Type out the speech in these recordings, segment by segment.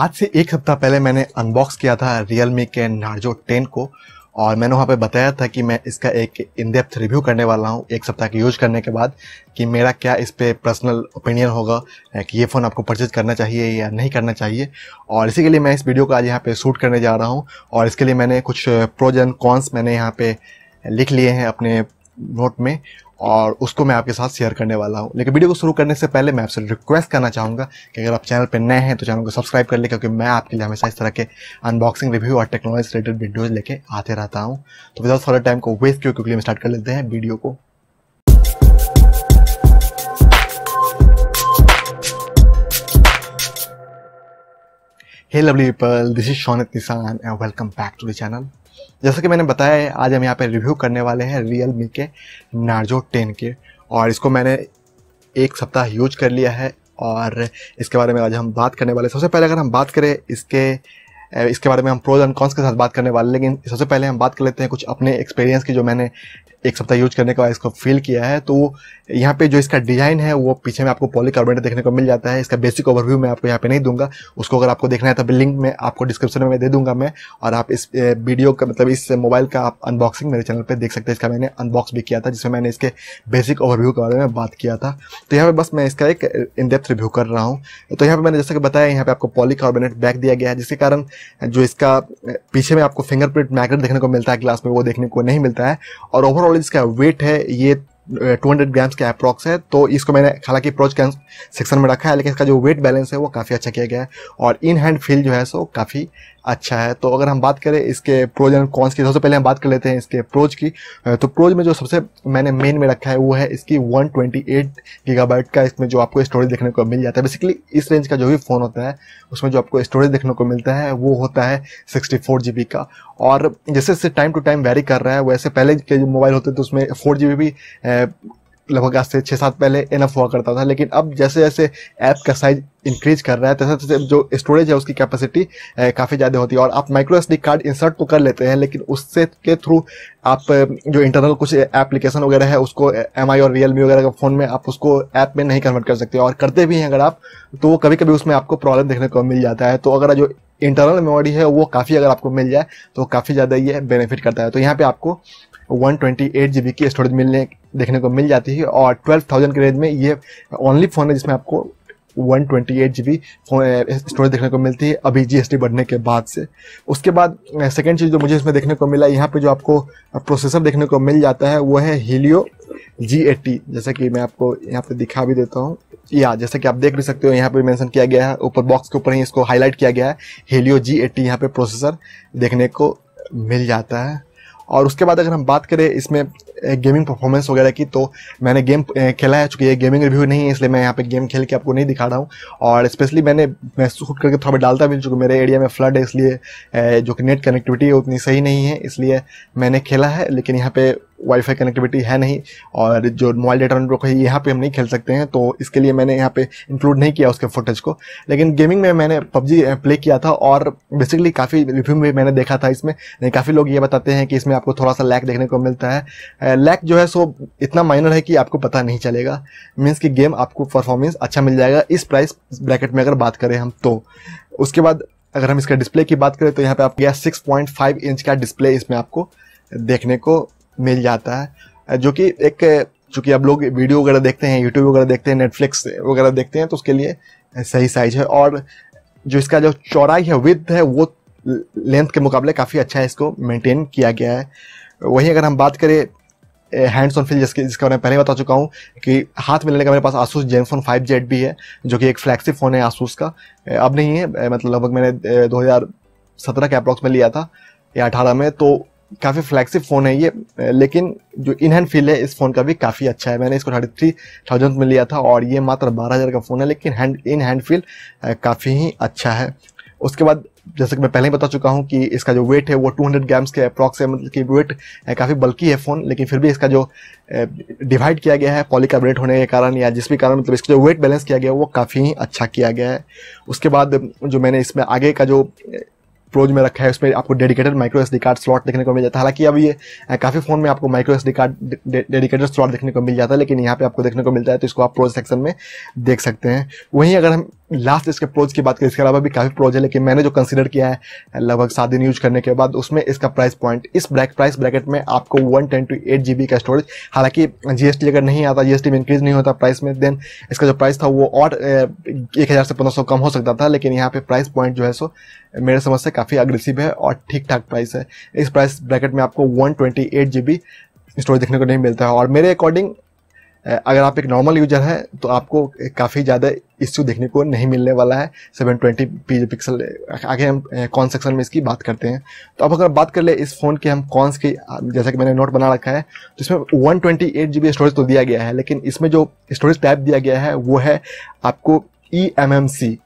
आज से एक हफ्ता पहले मैंने अनबॉक्स किया था रियल मी के नार्जो टेन को और मैंने वहाँ पे बताया था कि मैं इसका एक इनडेप्थ रिव्यू करने वाला हूँ एक सप्ताह के यूज करने के बाद कि मेरा क्या इस पर पर्सनल ओपिनियन होगा कि ये फ़ोन आपको परचेज करना चाहिए या नहीं करना चाहिए और इसी के लिए मैं इस वीडियो को आज यहाँ पे शूट करने जा रहा हूँ और इसके लिए मैंने कुछ प्रोज एंड कॉन्स मैंने यहाँ पे लिख लिए हैं अपने नोट में और उसको मैं आपके साथ शेयर करने वाला हूँ लेकिन वीडियो को शुरू करने से पहले मैं आपसे रिक्वेस्ट करना चाहूँगा कि अगर आप चैनल पर नए हैं तो चैनल को सब्सक्राइब कर लें क्योंकि मैं आपके लिए हमेशा इस तरह के अनबॉक्सिंग रिव्यू और टेक्नोलॉजी रिलेटेड वीडियोज लेके आते रहता हूँ तो विदाउट फॉर टाइम को वेस्ट क्यों क्योंकि स्टार्ट कर लेते हैं वीडियो को hey lovely people this is Shonit Nisan and welcome back to the channel जैसा कि मैंने बताया है आज हम यहाँ पे रिव्यू करने वाले हैं रियल मी के नार्जो टेन के और इसको मैंने एक सप्ताह यूज कर लिया है और इसके बारे में आज हम बात करने वाले सबसे पहले अगर हम बात करें इसके इसके बारे में हम प्रोज एंड कॉन्स के साथ बात करने वाले लेकिन सबसे पहले हम बात कर लेते हैं कुछ अपने एक्सपीरियंस की जो मैंने एक सप्ताह यूज करने के बाद इसको फील किया है तो यहाँ पे जो इसका डिजाइन है वो पीछे में आपको पॉलीकार्बोनेट देखने को मिल जाता है इसका बेसिक ओवरव्यू मैं आपको यहाँ पे नहीं दूंगा उसको अगर आपको देखना है तो लिंक में आपको डिस्क्रिप्शन में दे दूंगा मैं और आप इस वीडियो का मतलब इस मोबाइल का आप अनबॉक्सिंग मेरे चैनल पर देख सकते हैं इसका मैंने अनबॉक्स भी किया था जिसमें मैंने इसके बेसिक ओवरव्यू के बारे में बात किया था तो यहाँ पर बस मैं इसका एक इनडेप्थ रिव्यू कर रहा हूँ तो यहाँ पर मैंने जैसा कि बताया यहाँ पर आपको पॉलीकार्बोनेट बैक दिया गया है जिसके कारण जो इसका पीछे में आपको फिंगरप्रिंट मैगनेट देखने को मिलता है ग्लास में वो देखने को नहीं मिलता है और ओवरऑल ओवरऑल इसका वेट है ये 200 ग्राम्स के अप्रॉक्स है तो इसको मैंने हालांकि अप्रोच के सेक्शन में रखा है लेकिन इसका जो वेट बैलेंस है वो काफ़ी अच्छा किया गया है और इन हैंड फील जो है सो काफ़ी अच्छा है तो अगर हम बात करें इसके प्रोज एंड कॉन्स की सबसे पहले हम बात कर लेते हैं इसके प्रोज की तो प्रोज में जो सबसे मैंने मेन में रखा है वो है इसकी 128 ट्वेंटी का इसमें जो आपको स्टोरेज देखने को मिल जाता है बेसिकली इस रेंज का जो भी फ़ोन होता है उसमें जो आपको स्टोरेज देखने को मिलता है वो होता है सिक्सटी का और जैसे जैसे टाइम टू टाइम वेरी कर रहा है वैसे पहले के जो मोबाइल होते थे तो उसमें फोर भी लगभग आज से छः सात पहले एनफ हुआ करता था लेकिन अब जैसे जैसे ऐप का साइज इंक्रीज कर रहा है तैसे तैसे जो स्टोरेज है उसकी कैपेसिटी काफ़ी ज़्यादा होती है और आप माइक्रो एस कार्ड इंसर्ट तो कर लेते हैं लेकिन उससे के थ्रू आप जो इंटरनल कुछ एप्लीकेशन वगैरह है उसको एम और रियल वगैरह का फ़ोन में आप उसको ऐप में नहीं कन्वर्ट कर सकते और करते भी हैं अगर आप तो वो कभी कभी उसमें आपको प्रॉब्लम देखने को मिल जाता है तो अगर जो इंटरनल मेमोरी है वो काफ़ी अगर आपको मिल जाए तो काफ़ी ज़्यादा ये बेनिफिट करता है तो यहाँ पे आपको one twenty eight G B की स्टोरेज मिलने देखने को मिल जाती है और ट्वेल्व थाउजेंड के रेंज में ये ओनली फ़ोन है जिसमें आपको one twenty eight G B storage देखने को मिलती है अभी जीएसटी बढ़ने के बाद से उसके बाद सेकेंड चीज़ जो मुझे इसमें देखने को मिला यहाँ पे जो आपको प्रोसेसर देखने को मिल जाता है वो है हीलियो जी एट्टी जैसा कि मैं आपको यहाँ पे दिखा भी देता हूँ या जैसे कि आप देख भी सकते हो यहाँ पे मेंशन किया गया है ऊपर बॉक्स के ऊपर ही इसको हाईलाइट किया गया है हेलियो जी एट्टी यहाँ पर प्रोसेसर देखने को मिल जाता है और उसके बाद अगर हम बात करें इसमें गेमिंग परफॉर्मेंस वगैरह की तो मैंने गेम खेला है चूँकि ये गेमिंग रिव्यू नहीं है इसलिए मैं यहाँ पे गेम खेल के आपको नहीं दिखा रहा हूँ और स्पेशली मैंने मैं शूट करके थोड़ा डालता भी चूँकि मेरे एरिया में फ्लड है इसलिए जो कि नेट कनेक्टिविटी है उतनी सही नहीं है इसलिए मैंने खेला है लेकिन यहाँ पे वाईफाई कनेक्टिविटी है नहीं और जो मोबाइल डेटा नेटवर्क है यहाँ पे हम नहीं खेल सकते हैं तो इसके लिए मैंने यहाँ पे इंक्लूड नहीं किया उसके फुटेज को लेकिन गेमिंग में मैंने पबजी प्ले किया था और बेसिकली काफ़ी रिव्यू में मैंने देखा था इसमें नहीं काफ़ी लोग ये बताते हैं कि इसमें आपको थोड़ा सा लैक देखने को मिलता है लैक जो है सो इतना माइनर है कि आपको पता नहीं चलेगा मीन्स कि गेम आपको परफॉर्मेंस अच्छा मिल जाएगा इस प्राइस ब्रैकेट में अगर बात करें हम तो उसके बाद अगर हम इसका डिस्प्ले की बात करें तो यहाँ पर आप गया सिक्स इंच का डिस्प्ले इसमें आपको देखने को मिल जाता है जो कि एक चूंकि आप लोग वीडियो वगैरह देखते हैं यूट्यूब वगैरह देखते हैं नेटफ्लिक्स वगैरह देखते हैं तो उसके लिए सही साइज है और जो इसका जो चौड़ाई है विथ है वो लेंथ के मुकाबले काफ़ी अच्छा है इसको मेंटेन किया गया है वहीं अगर हम बात करें हैंड्स ऑन फील जिसके जिसका मैं पहले बता चुका हूँ कि हाथ में लेने का मेरे पास आसूस जेनफोन फाइव जेड भी है जो कि एक फ्लैगशिप फ़ोन है आसूस का अब नहीं है मतलब लगभग मैंने 2017 के अप्रॉक्स में लिया था या अठारह में तो काफ़ी फ्लैगशिप फ़ोन है ये लेकिन जो इन हैंड फील है इस फ़ोन का भी काफ़ी अच्छा है मैंने इसको थर्टी थ्री थाउजेंड में लिया था और ये मात्र बारह हज़ार का फ़ोन है लेकिन हैंड इन हैंड फील काफ़ी ही अच्छा है उसके बाद जैसे कि मैं पहले ही बता चुका हूँ कि इसका जो वेट है वो 200 ग्राम्स के अप्रॉक्स है मतलब कि वेट काफ़ी बल्कि है फ़ोन लेकिन फिर भी इसका जो डिवाइड किया गया है पॉलीकार्बोनेट होने के कारण या जिस भी कारण मतलब इसका जो वेट बैलेंस किया गया है वो काफ़ी अच्छा किया गया है उसके बाद जो मैंने इसमें आगे का जो प्रोज में रखा है उसमें आपको dedicated micro S card slot देखने को मिल जाता है हालांकि अब ये काफ़ी फोन में आपको micro S card dedicated slot देखने को मिल जाता है लेकिन यहाँ पे आपको देखने को मिलता है तो इसको आप प्रोज सेक्शन में देख सकते हैं वहीं अगर हम लास्ट इसके प्रोज की बात करें इसके अलावा भी काफ़ी प्रोज है लेकिन मैंने जो कंसिडर किया है लगभग सात दिन यूज करने के बाद उसमें इसका प्राइस पॉइंट इस ब्रैक प्राइस ब्रैकेट में आपको one ten two eight G का स्टोरेज हालांकि जीएसटी अगर नहीं आता जीएसटी में इंक्रीज नहीं होता प्राइस में देन इसका जो प्राइस था वो और एक हज़ार से पंद्रह सौ कम हो सकता था लेकिन यहाँ पे प्राइस पॉइंट जो है सो मेरे समझ से काफ़ी अग्रेसिव है और ठीक ठाक प्राइस है इस प्राइस ब्रैकेट में आपको one twenty eight G B storage देखने को नहीं मिलता है और मेरे अकॉर्डिंग अगर आप एक नॉर्मल यूजर हैं तो आपको काफ़ी ज़्यादा इश्यू देखने को नहीं मिलने वाला है 720 ट्वेंटी पी पिक्सल आगे हम कौन सेक्शन में इसकी बात करते हैं तो अब अगर बात कर ले इस फ़ोन के हम कॉन्स की जैसा कि मैंने नोट बना रखा है तो इसमें वन ट्वेंटी स्टोरेज तो दिया गया है लेकिन इसमें जो स्टोरेज टाइप दिया गया है वो है आपको E M M C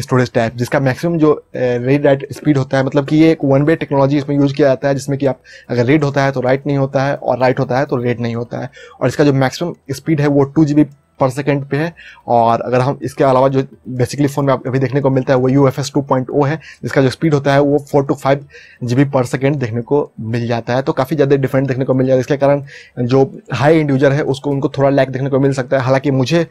storage type जिसका मैक्सिमम जो रीड राइट स्पीड होता है मतलब कि ये एक वन वे टेक्नोलॉजी इसमें यूज किया जाता है जिसमें कि आप अगर रीड होता है तो राइट नहीं होता है और राइट होता है तो रेड नहीं होता है और इसका जो मैक्सिमम स्पीड है वो two G B per second पे है और अगर हम इसके अलावा जो बेसिकली फ़ोन में आप अभी देखने को मिलता है वो U F S two point O है जिसका जो स्पीड होता है वो four two five G B per second देखने को मिल जाता है तो काफ़ी ज़्यादा डिफरेंट देखने को मिल जाता है इसके कारण जो हाई एंड यूजर है उसको उनको थोड़ा लैक देखने को मिल सकता है हालांकि मुझे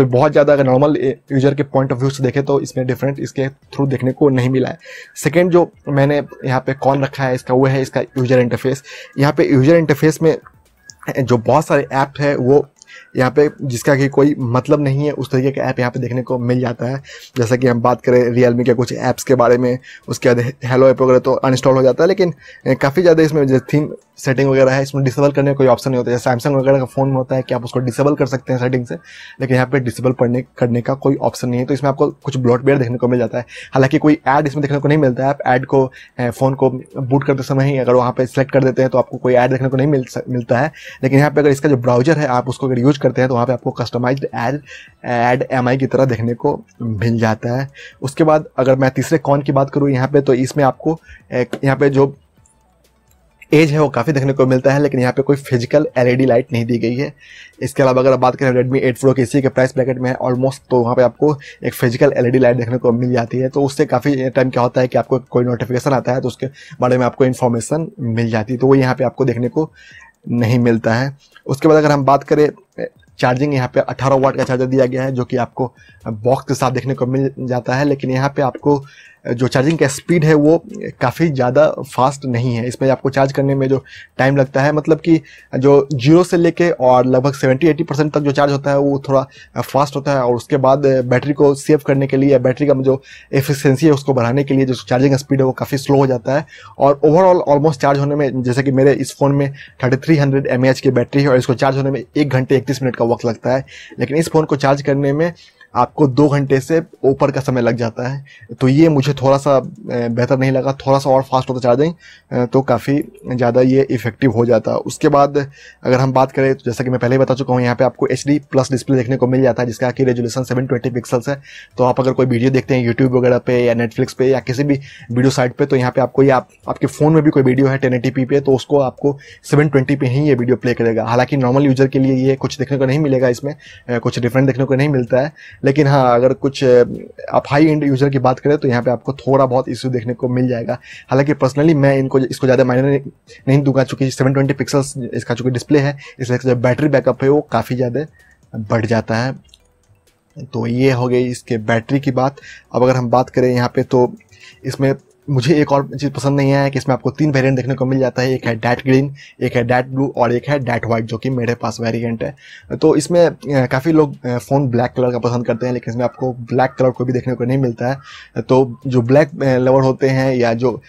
कोई बहुत ज़्यादा अगर नॉर्मल यूजर के पॉइंट ऑफ व्यू से देखे तो इसमें डिफरेंट इसके थ्रू देखने को नहीं मिला है सेकेंड जो मैंने यहाँ पे कॉन रखा है इसका वो है इसका यूजर इंटरफेस यहाँ पे यूजर इंटरफेस में जो बहुत सारे ऐप है वो यहाँ पे जिसका कि कोई मतलब नहीं है उस तरीके का ऐप यहाँ पे देखने को मिल जाता है जैसा कि हम बात करें रियलमी के कुछ ऐप्स के बारे में उसके बाद हेलो ऐप वगैरह तो अनइंस्टॉल हो जाता है लेकिन काफ़ी ज़्यादा इसमें जो थीम सेटिंग वगैरह है इसमें डिसेबल करने का कोई ऑप्शन नहीं होता है सैमसंग वगैरह का फ़ोन होता है कि आप उसको डिसेबल कर सकते हैं सेटिंग से लेकिन यहाँ पे डिसेबल पढ़ने करने का कोई ऑप्शन नहीं है तो इसमें आपको कुछ ब्लॉटवेयर देखने को मिल जाता है हालांकि कोई ऐड इसमें देखने को नहीं मिलता है आप ऐड को फ़ोन को बूट करते समय ही अगर वहाँ पर सेलेक्ट कर देते हैं तो आपको कोई ऐड देखने को नहीं मिल मिलता है लेकिन यहाँ पर अगर इसका जो ब्राउजर है आप उसको अगर यूज करते हैं तो वहाँ पे आपको कस्टमाइज एड एड एम की तरह देखने को मिल जाता है उसके बाद अगर मैं तीसरे कॉन की बात करूँ यहाँ पे तो इसमें आपको यहाँ पे जो एज है वो काफ़ी देखने को मिलता है लेकिन यहाँ पे कोई फिजिकल एलईडी लाइट नहीं दी गई है इसके अलावा अगर आप बात करें रेडमी एट प्रो के इसी के प्राइस ब्रैकेट में है ऑलमोस्ट तो वहाँ पे आपको एक फिजिकल एलईडी लाइट देखने को मिल जाती है तो उससे काफ़ी टाइम क्या होता है कि आपको कोई नोटिफिकेशन आता है तो उसके बारे में आपको इन्फॉर्मेशन मिल जाती है तो वो यहाँ पर आपको देखने को नहीं मिलता है उसके बाद अगर हम बात करें चार्जिंग यहाँ पे 18 वाट का चार्जर दिया गया है जो कि आपको बॉक्स के साथ देखने को मिल जाता है लेकिन यहाँ पे आपको जो चार्जिंग का स्पीड है वो काफ़ी ज़्यादा फास्ट नहीं है इसमें आपको चार्ज करने में जो टाइम लगता है मतलब कि जो जीरो से लेके और लगभग सेवेंटी एटी परसेंट तक जो चार्ज होता है वो थोड़ा फास्ट होता है और उसके बाद बैटरी को सेव करने के लिए या बैटरी का जो एफिशेंसी है उसको बढ़ाने के लिए जो चार्जिंग स्पीड है वो काफ़ी स्लो हो जाता है और ओवरऑल ऑलमोस्ट चार्ज होने में जैसे कि मेरे इस फ़ोन में thirty three hundred M H की बैटरी है और इसको चार्ज होने में एक घंटे इकतीस मिनट का वक्त लगता है लेकिन इस फ़ोन को चार्ज करने में आपको दो घंटे से ऊपर का समय लग जाता है तो ये मुझे थोड़ा सा बेहतर नहीं लगा थोड़ा सा और फास्ट होता चार्जिंग तो काफ़ी ज़्यादा ये इफेक्टिव हो जाता उसके बाद अगर हम बात करें तो जैसा कि मैं पहले ही बता चुका हूँ यहाँ पे आपको एच प्लस डिस्प्ले देखने को मिल जाता है जिसका कि रेजोल्यूशन सेवन ट्वेंटी पिक्सल्स है तो आप अगर कोई वीडियो देखते हैं यूट्यूब वगैरह पे या नेटफ्लिक्स पे या किसी भी वीडियो साइट पर तो यहाँ पर आपको ये आप, आपके फ़ोन में भी कोई वीडियो है टेन पे तो उसको आपको सेवन पे ही ये वीडियो प्ले करेगा हालांकि नॉर्मल यूजर के लिए ये कुछ देखने को नहीं मिलेगा इसमें कुछ डिफरेंट देखने को नहीं मिलता है लेकिन हाँ अगर कुछ आप हाई एंड यूज़र की बात करें तो यहाँ पे आपको थोड़ा बहुत इश्यू देखने को मिल जाएगा हालांकि पर्सनली मैं इनको इसको ज़्यादा मायने नहीं दूंगा चूँकि सेवन ट्वेंटी पिक्सल्स इसका चूँकि डिस्प्ले है इसलिए जो बैटरी बैकअप है वो काफ़ी ज़्यादा बढ़ जाता है तो ये हो गई इसके बैटरी की बात अब अगर हम बात करें यहाँ पे तो इसमें मुझे एक और चीज़ पसंद नहीं है कि इसमें आपको तीन वेरिएंट देखने को मिल जाता है एक है डैट ग्रीन एक है डैट ब्लू और एक है डैट व्हाइट जो कि मेरे पास वेरिएंट है तो इसमें काफ़ी लोग फ़ोन ब्लैक कलर का पसंद करते हैं लेकिन इसमें आपको ब्लैक कलर को भी देखने को नहीं मिलता है तो जो ब्लैक लवर होते हैं या जो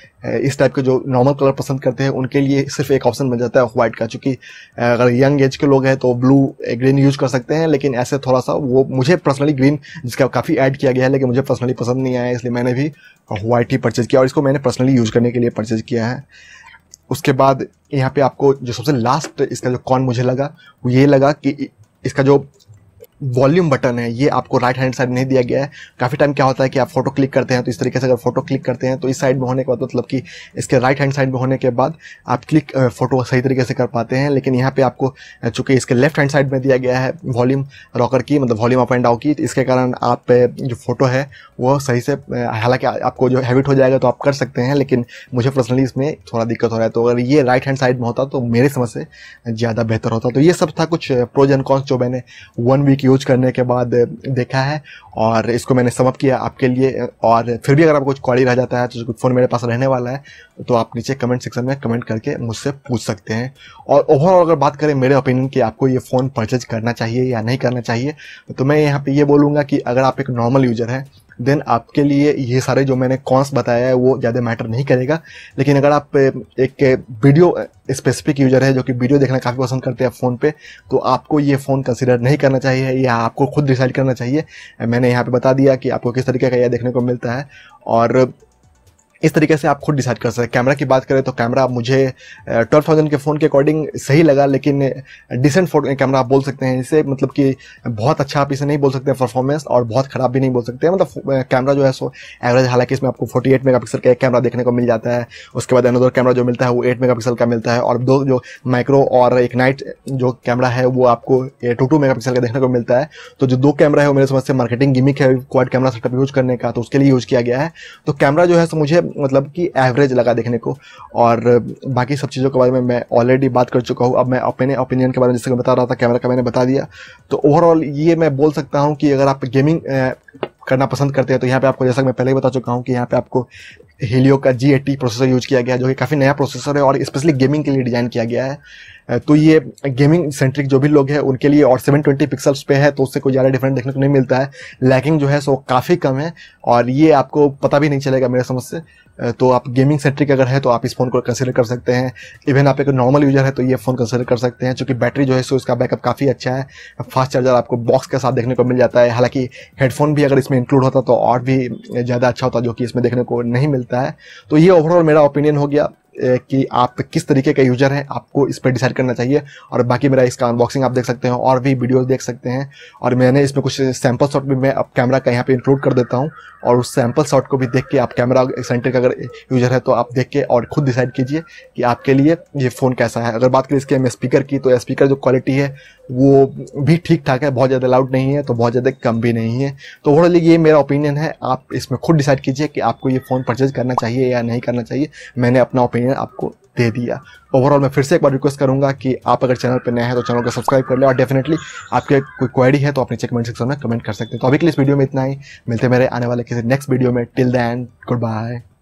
इस टाइप के जो नॉर्मल कलर पसंद करते हैं उनके लिए सिर्फ एक ऑप्शन बन जाता है व्हाइट का चूँकि अगर यंग एज के लोग हैं तो ब्लू ग्रीन यूज कर सकते हैं लेकिन ऐसे थोड़ा सा वो मुझे पर्सनली ग्रीन जिसका काफ़ी ऐड किया गया है लेकिन मुझे पर्सनली पसंद नहीं आया इसलिए मैंने भी व्हाइट ही परचेज़ किया और इसको मैंने पर्सनली यूज़ करने के लिए परचेज़ किया है उसके बाद यहाँ पे आपको जो सबसे लास्ट इसका जो कॉन मुझे लगा वो ये लगा कि इसका जो वॉल्यूम बटन है ये आपको राइट हैंड साइड नहीं दिया गया है काफ़ी टाइम क्या होता है कि आप फोटो क्लिक करते हैं तो इस तरीके से अगर फोटो क्लिक करते हैं तो इस साइड में होने के बाद मतलब कि इसके राइट हैंड साइड में होने के बाद आप क्लिक फोटो सही तरीके से कर पाते हैं लेकिन यहाँ पे आपको चूंकि इसके लेफ्ट हैंड साइड में दिया गया है वॉल्यूम रॉकर की मतलब वॉल्यूम अप एंड डाउन की तो इसके कारण आप जो फोटो है वो सही से हालांकि आपको जो हैबिट हो जाएगा तो आप कर सकते हैं लेकिन मुझे पर्सनली इसमें थोड़ा दिक्कत हो रहा है तो अगर ये राइट हैंड साइड में होता तो मेरे समझ से ज़्यादा बेहतर होता तो ये सब था कुछ प्रोज एंड कॉन्स जो मैंने वन वीक यूज करने के बाद देखा है और इसको मैंने समअप किया आपके लिए और फिर भी अगर आपको कुछ क्वारी रह जाता है तो फ़ोन मेरे पास रहने वाला है तो आप नीचे कमेंट सेक्शन में कमेंट करके मुझसे पूछ सकते हैं और ओवरऑल अगर बात करें मेरे ओपिनियन की आपको ये फ़ोन परचेज करना चाहिए या नहीं करना चाहिए तो मैं यहाँ पर ये बोलूँगा कि अगर आप एक नॉर्मल यूज़र हैं देन आपके लिए ये सारे जो मैंने कॉन्स बताया है वो ज़्यादा मैटर नहीं करेगा लेकिन अगर आप एक वीडियो स्पेसिफिक यूजर है जो कि वीडियो देखना काफ़ी पसंद करते हैं फ़ोन पे तो आपको ये फ़ोन कंसिडर नहीं करना चाहिए या आपको खुद डिसाइड करना चाहिए मैंने यहाँ पे बता दिया कि आपको किस तरीके का यह देखने को मिलता है और इस तरीके से आप खुद डिसाइड कर सकते हैं कैमरा की बात करें तो कैमरा मुझे ट्वेल्व थाउजेंड के फ़ोन के अकॉर्डिंग सही लगा लेकिन डिसेंट फोटो कैमरा आप बोल सकते हैं इसे मतलब कि बहुत अच्छा आप इसे नहीं बोल सकते परफॉर्मेंस और बहुत ख़राब भी नहीं बोल सकते मतलब कैमरा जो है सो एवरेज हालांकि इसमें आपको फोर्टी एट मेगा पिक्सल का एक कैमरा देखने को मिल जाता है उसके बाद अनदर कैमरा जो मिलता है वो एट मेगा पिक्सल का मिलता है और दो जो माइक्रो और एक नाइट जो कैमरा है वो आपको टू टू मेगा पिक्सल का देखने को मिलता है तो जो दो कैमरा है वो मेरे समझ से मार्केटिंग गिमिक है क्वाड कैमरा सेटअप यूज करने का तो उसके लिए यूज़ किया गया है तो कैमरा जो है सो मुझे मतलब कि एवरेज लगा देखने को और बाकी सब चीज़ों के बारे में मैं ऑलरेडी बात कर चुका हूँ अब मैं अपने ओपिनियन के बारे में जैसे मैं बता रहा था कैमरा का मैंने बता दिया तो ओवरऑल ये मैं बोल सकता हूँ कि अगर आप गेमिंग करना पसंद करते हैं तो यहाँ पे आपको जैसा मैं पहले ही बता चुका हूँ कि यहाँ पे आपको हीलियो का जी एट्टी प्रोसेसर यूज किया गया जो कि काफ़ी नया प्रोसेसर है और स्पेशली गेमिंग के लिए डिज़ाइन किया गया है तो ये गेमिंग सेंट्रिक जो भी लोग हैं उनके लिए और 720 पिक्सल्स पे है तो उससे कोई ज़्यादा डिफरेंट देखने को नहीं मिलता है लैकिंग जो है सो काफ़ी कम है और ये आपको पता भी नहीं चलेगा मेरे समझ से तो आप गेमिंग सेंट्रिक अगर है तो आप इस फ़ोन को कंसिडर कर सकते हैं इवन आप एक नॉर्मल यूज़र है तो ये फ़ोन कंसिडर कर सकते हैं क्योंकि बैटरी जो है सो इसका बैकअप काफ़ी अच्छा है फास्ट चार्जर आपको बॉक्स के साथ देखने को मिल जाता है हालांकि हेडफोन भी अगर इसमें इंक्लूड होता तो और भी ज़्यादा अच्छा होता जो कि इसमें देखने को नहीं मिलता है तो ये ओवरऑल मेरा ओपिनियन हो गया कि आप किस तरीके का यूजर हैं आपको इस पर डिसाइड करना चाहिए और बाकी मेरा इसका अनबॉक्सिंग आप देख सकते हैं और भी वीडियो देख सकते हैं और मैंने इसमें कुछ सैम्पल शॉट भी मैं अब कैमरा का यहाँ पे इंक्लूड कर देता हूँ और उस सैम्पल शॉट को भी देख के आप कैमरा सेंटर का अगर यूजर है तो आप देख के और खुद डिसाइड कीजिए कि आपके लिए ये फ़ोन कैसा है अगर बात करें इसके एम स्पीकर की तो स्पीकर जो क्वालिटी है वो भी ठीक ठाक है बहुत ज़्यादा लाउड नहीं है तो बहुत ज़्यादा कम भी नहीं है तो ओवरऑल ये मेरा ओपिनियन है आप इसमें खुद डिसाइड कीजिए कि आपको ये फ़ोन परचेज करना चाहिए या नहीं करना चाहिए मैंने अपना ओपिनियन आपको दे दिया ओवरऑल मैं फिर से एक बार रिक्वेस्ट करूंगा कि आप अगर चैनल पर नए हैं तो चैनल को सब्सक्राइब कर लें और डेफिनेटली आपके कोई क्वेरी है तो अपने चेकमेंट कमेंट सेक्शन में कमेंट कर सकते हैं तो अभी के लिए इस वीडियो में इतना ही मिलते मेरे आने वाले किसी नेक्स्ट वीडियो में till the end good bye